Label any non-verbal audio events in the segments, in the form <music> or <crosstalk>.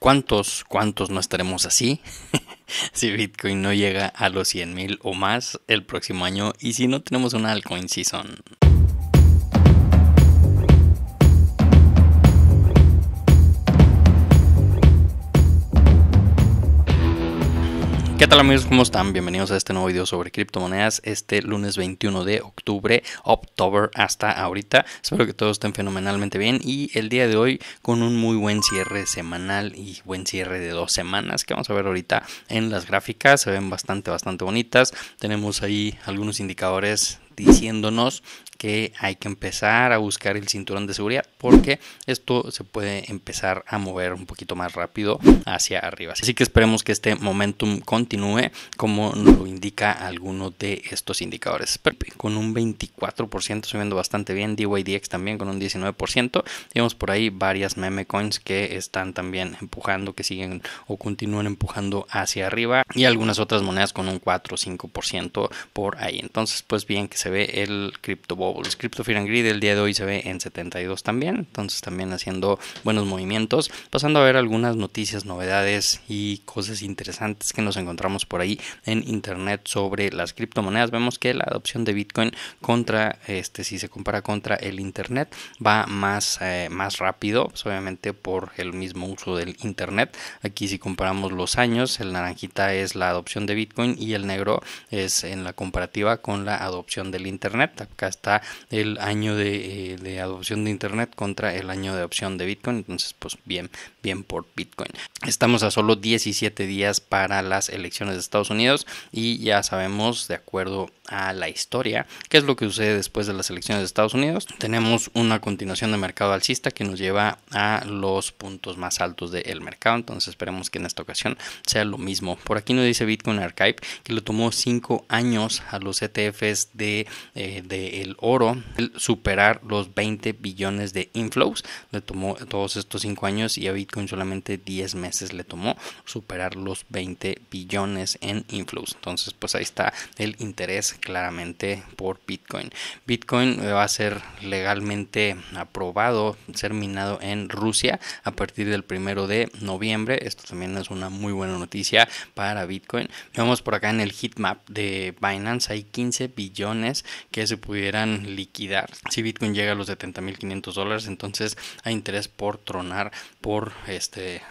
¿Cuántos, cuántos no estaremos así? <laughs> si Bitcoin no llega a los 100 mil o más el próximo año y si no tenemos una altcoin season. ¿Qué tal amigos? ¿Cómo están? Bienvenidos a este nuevo video sobre criptomonedas este lunes 21 de octubre, October hasta ahorita. Espero que todos estén fenomenalmente bien y el día de hoy con un muy buen cierre semanal y buen cierre de dos semanas que vamos a ver ahorita en las gráficas. Se ven bastante, bastante bonitas. Tenemos ahí algunos indicadores diciéndonos que hay que empezar a buscar el cinturón de seguridad porque esto se puede empezar a mover un poquito más rápido hacia arriba. Así que esperemos que este momentum continúe como nos lo indica alguno de estos indicadores. Con un 24% subiendo bastante bien, DYDX también con un 19%. Vemos por ahí varias meme coins que están también empujando, que siguen o continúan empujando hacia arriba y algunas otras monedas con un 4 o 5% por ahí. Entonces, pues bien que se ve el cripto el Crypto Fear and el día de hoy se ve en 72 también, entonces también haciendo buenos movimientos, pasando a ver algunas noticias, novedades y cosas interesantes que nos encontramos por ahí en internet sobre las criptomonedas. Vemos que la adopción de Bitcoin contra este si se compara contra el internet va más eh, más rápido, pues, obviamente por el mismo uso del internet. Aquí si comparamos los años, el naranjita es la adopción de Bitcoin y el negro es en la comparativa con la adopción del internet. Acá está el año eh, de, adopción de Internet contra el año de adopción de Bitcoin. Entonces, pues bien, bien por Bitcoin. Estamos a solo 17 días para las elecciones de Estados Unidos y ya sabemos, de acuerdo a la historia, qué es lo que sucede después de las elecciones de Estados Unidos. Tenemos una continuación de mercado alcista que nos lleva a los puntos más altos del mercado. Entonces, esperemos que en esta ocasión sea lo mismo. Por aquí nos dice Bitcoin Archive que lo tomó 5 años a los ETFs de, O. Eh, de el el superar los 20 billones de inflows. Le tomó todos estos 5 años y a Bitcoin solamente 10 meses le tomó superar los 20 billones en inflows. Entonces, pues ahí está el interés claramente por Bitcoin. Bitcoin eh, va a ser legalmente aprobado, ser minado en Rusia a partir del primero de noviembre. Esto también es una muy buena noticia para Bitcoin. Vemos por acá en el heatmap de Binance hay 15 billones que se pudieran liquidar. Si Bitcoin llega a los 70.500 dólares, entonces hay interés por tronar, por este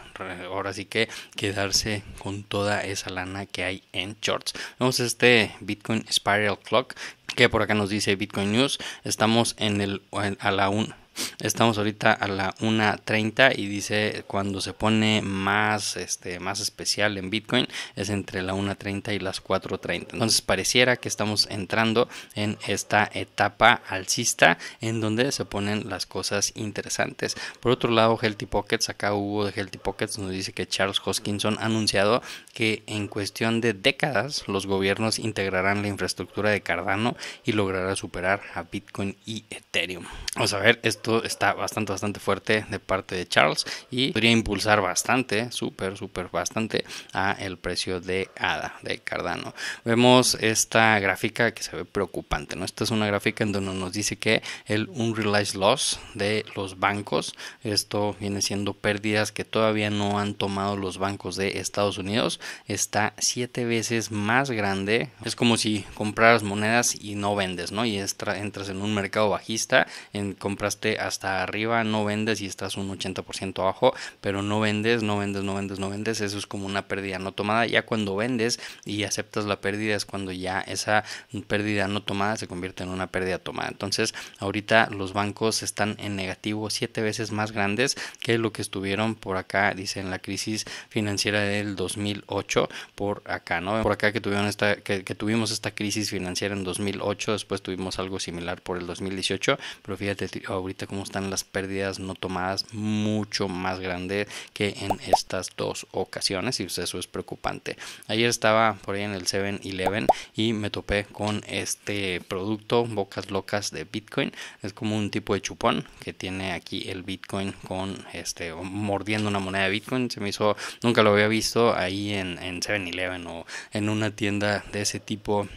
ahora sí que quedarse con toda esa lana que hay en shorts. Vemos este Bitcoin Spiral Clock que por acá nos dice Bitcoin News. Estamos en el a la 1 Estamos ahorita a la 1.30 y dice cuando se pone más, este, más especial en Bitcoin es entre la 1.30 y las 4.30. Entonces pareciera que estamos entrando en esta etapa alcista en donde se ponen las cosas interesantes. Por otro lado, Healthy Pockets, acá hubo de Healthy Pockets, nos dice que Charles Hoskinson ha anunciado que en cuestión de décadas los gobiernos integrarán la infraestructura de Cardano y logrará superar a Bitcoin y Ethereum. Vamos a ver, esto está bastante, bastante fuerte de parte de Charles y podría impulsar bastante, súper, súper, bastante a el precio de ADA, de Cardano. Vemos esta gráfica que se ve preocupante, ¿no? Esta es una gráfica en donde nos dice que el unrealized loss de los bancos, esto viene siendo pérdidas que todavía no han tomado los bancos de Estados Unidos, está siete veces más grande. Es como si compraras monedas y no vendes, ¿no? Y entras en un mercado bajista, en, compraste hasta arriba no vendes y estás un 80% abajo, pero no vendes, no vendes, no vendes, no vendes, eso es como una pérdida no tomada. Ya cuando vendes y aceptas la pérdida es cuando ya esa pérdida no tomada se convierte en una pérdida tomada. Entonces, ahorita los bancos están en negativo siete veces más grandes que lo que estuvieron por acá, dice en la crisis financiera del 2008, por acá, ¿no? Por acá que tuvieron esta que, que tuvimos esta crisis financiera en 2008, después tuvimos algo similar por el 2018, pero fíjate, ahorita Cómo están las pérdidas no tomadas mucho más grande que en estas dos ocasiones y pues, eso es preocupante. Ayer estaba por ahí en el 7-Eleven y me topé con este producto, bocas locas de Bitcoin. Es como un tipo de chupón que tiene aquí el Bitcoin con este mordiendo una moneda de Bitcoin. Se me hizo, nunca lo había visto ahí en, en 7-Eleven o en una tienda de ese tipo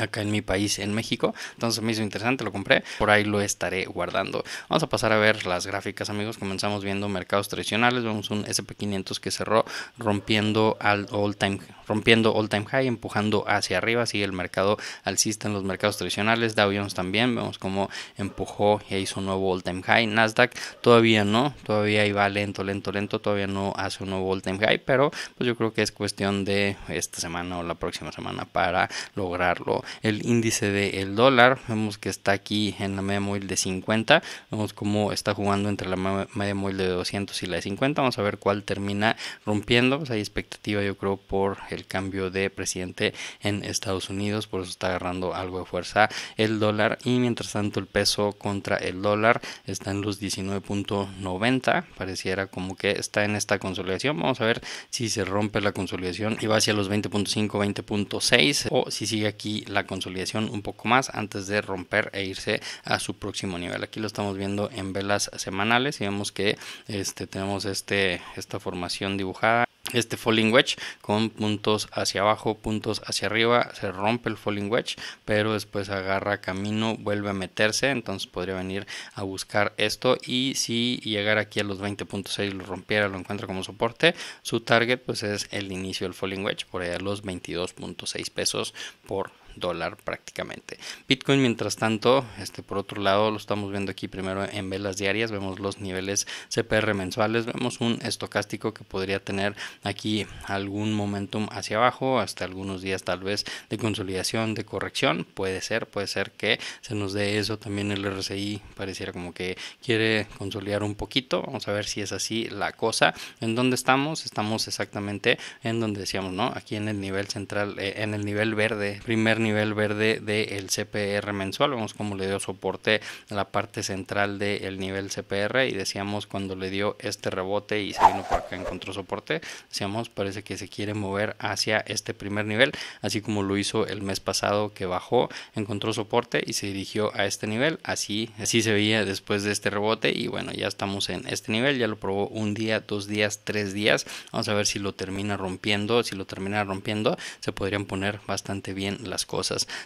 acá en mi país, en México. Entonces me hizo interesante, lo compré. Por ahí lo estaré guardando. Vamos a pasar a ver las gráficas, amigos. Comenzamos viendo mercados tradicionales. Vemos un SP500 que cerró rompiendo al all time rompiendo all time high, empujando hacia arriba, sigue el mercado alcista en los mercados tradicionales, Dow Jones también, vemos cómo empujó y hizo un nuevo all time high, Nasdaq todavía no, todavía iba lento, lento, lento, todavía no hace un nuevo all time high, pero pues yo creo que es cuestión de esta semana o la próxima semana para lograrlo el índice del dólar, vemos que está aquí en la media móvil de 50, vemos cómo está jugando entre la media móvil de 200 y la de 50, vamos a ver cuál termina rompiendo, pues, hay expectativa yo creo por el cambio de presidente en Estados Unidos, por eso está agarrando algo de fuerza el dólar y mientras tanto el peso contra el dólar está en los 19.90, pareciera como que está en esta consolidación, vamos a ver si se rompe la consolidación y va hacia los 20.5, 20.6 o si sigue aquí la consolidación un poco más antes de romper e irse a su próximo nivel. Aquí lo estamos viendo en velas semanales y vemos que este, tenemos este, esta formación dibujada este falling wedge con puntos hacia abajo, puntos hacia arriba, se rompe el falling wedge, pero después agarra camino, vuelve a meterse, entonces podría venir a buscar esto y si llegar aquí a los 20.6 lo rompiera, lo encuentra como soporte, su target pues es el inicio del falling wedge por allá a los 22.6 pesos por dólar prácticamente. Bitcoin, mientras tanto, este, por otro lado, lo estamos viendo aquí primero en velas diarias, vemos los niveles CPR mensuales, vemos un estocástico que podría tener aquí algún momentum hacia abajo, hasta algunos días tal vez de consolidación, de corrección, puede ser, puede ser que se nos dé eso también el RSI, pareciera como que quiere consolidar un poquito, vamos a ver si es así la cosa, en dónde estamos, estamos exactamente en donde decíamos, ¿no? Aquí en el nivel central, eh, en el nivel verde, primer nivel nivel verde del CPR mensual. Vemos cómo le dio soporte a la parte central del nivel CPR y decíamos cuando le dio este rebote y se vino por acá encontró soporte, decíamos parece que se quiere mover hacia este primer nivel, así como lo hizo el mes pasado que bajó, encontró soporte y se dirigió a este nivel. Así, así se veía después de este rebote y bueno, ya estamos en este nivel, ya lo probó un día, dos días, tres días. Vamos a ver si lo termina rompiendo, si lo termina rompiendo, se podrían poner bastante bien las cosas.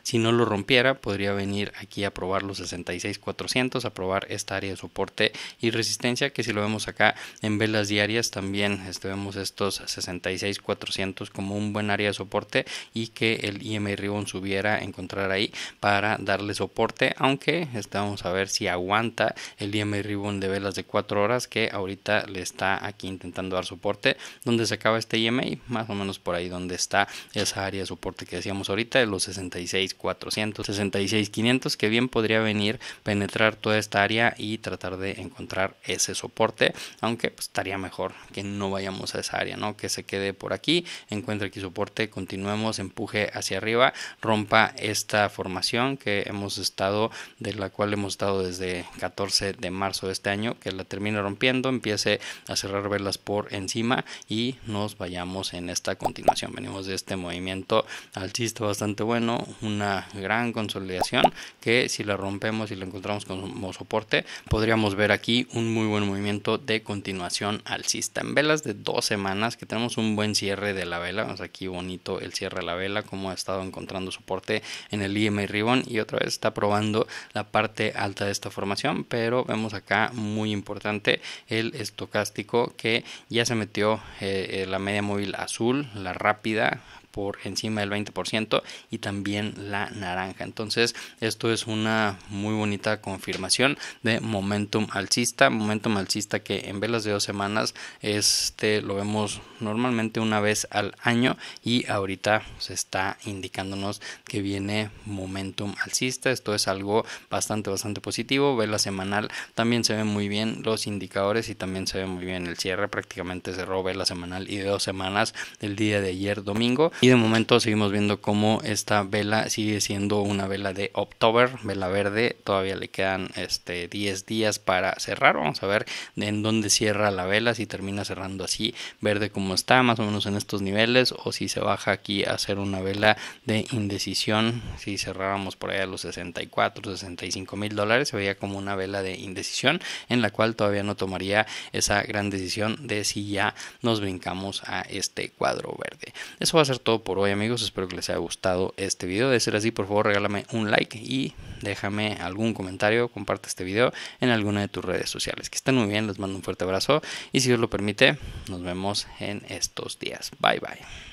Si no lo rompiera, podría venir aquí a probar los 66400, a probar esta área de soporte y resistencia, que si lo vemos acá en velas diarias, también este, vemos estos 66400 como un buen área de soporte y que el IMI Ribbon subiera a encontrar ahí para darle soporte, aunque estamos a ver si aguanta el IMI Ribbon de velas de 4 horas que ahorita le está aquí intentando dar soporte, donde se acaba este IMA, más o menos por ahí donde está esa área de soporte que decíamos ahorita de los 66 400, 66 500, que bien podría venir penetrar toda esta área y tratar de encontrar ese soporte, aunque pues, estaría mejor que no vayamos a esa área, ¿no? Que se quede por aquí, encuentre aquí soporte, continuemos, empuje hacia arriba, rompa esta formación que hemos estado, de la cual hemos estado desde 14 de marzo de este año, que la termine rompiendo, empiece a cerrar velas por encima y nos vayamos en esta continuación. Venimos de este movimiento alcista bastante bueno una gran consolidación que si la rompemos y la encontramos como soporte, podríamos ver aquí un muy buen movimiento de continuación alcista. En velas de dos semanas que tenemos un buen cierre de la vela, aquí bonito el cierre de la vela, como ha estado encontrando soporte en el IMI e Ribbon y otra vez está probando la parte alta de esta formación, pero vemos acá muy importante el estocástico que ya se metió eh, eh, la media móvil azul, la rápida por encima del 20% y también la naranja. Entonces, esto es una muy bonita confirmación de momentum alcista, momentum alcista que en velas de dos semanas este lo vemos normalmente una vez al año y ahorita se está indicándonos que viene momentum alcista. Esto es algo bastante bastante positivo. Vela semanal también se ven muy bien los indicadores y también se ve muy bien el cierre. Prácticamente cerró vela semanal y de dos semanas el día de ayer domingo y de momento seguimos viendo cómo esta vela sigue siendo una vela de October, vela verde. Todavía le quedan este 10 días para cerrar. Vamos a ver en dónde cierra la vela, si termina cerrando así, verde como está, más o menos en estos niveles, o si se baja aquí a hacer una vela de indecisión. Si cerráramos por allá los 64, 65 mil dólares, se veía como una vela de indecisión en la cual todavía no tomaría esa gran decisión de si ya nos brincamos a este cuadro verde. Eso va a ser todo por hoy amigos, espero que les haya gustado este video. De ser así, por favor regálame un like y déjame algún comentario, comparte este video en alguna de tus redes sociales. Que estén muy bien, les mando un fuerte abrazo y si Dios lo permite, nos vemos en estos días. Bye bye.